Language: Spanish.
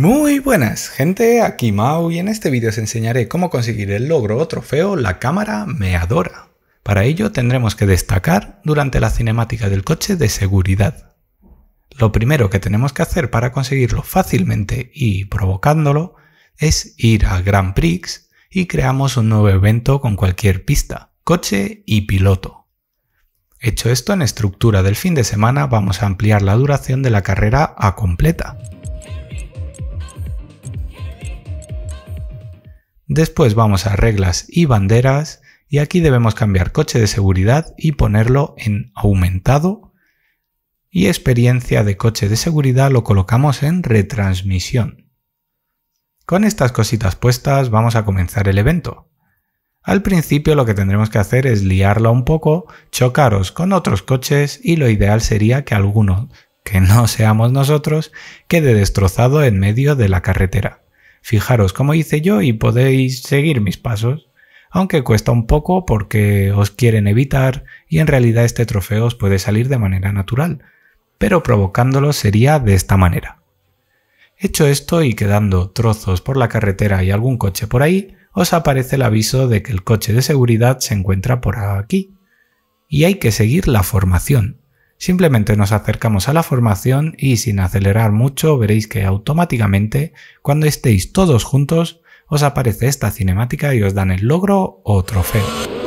Muy buenas gente, aquí Mau y en este vídeo os enseñaré cómo conseguir el logro o trofeo La cámara me adora. Para ello tendremos que destacar durante la cinemática del coche de seguridad. Lo primero que tenemos que hacer para conseguirlo fácilmente y provocándolo es ir a Grand Prix y creamos un nuevo evento con cualquier pista, coche y piloto. Hecho esto en estructura del fin de semana vamos a ampliar la duración de la carrera a completa Después vamos a reglas y banderas y aquí debemos cambiar coche de seguridad y ponerlo en aumentado y experiencia de coche de seguridad lo colocamos en retransmisión. Con estas cositas puestas vamos a comenzar el evento. Al principio lo que tendremos que hacer es liarla un poco, chocaros con otros coches y lo ideal sería que alguno, que no seamos nosotros, quede destrozado en medio de la carretera. Fijaros cómo hice yo y podéis seguir mis pasos, aunque cuesta un poco porque os quieren evitar y en realidad este trofeo os puede salir de manera natural, pero provocándolo sería de esta manera. Hecho esto y quedando trozos por la carretera y algún coche por ahí, os aparece el aviso de que el coche de seguridad se encuentra por aquí. Y hay que seguir la formación. Simplemente nos acercamos a la formación y sin acelerar mucho veréis que automáticamente, cuando estéis todos juntos, os aparece esta cinemática y os dan el logro o trofeo.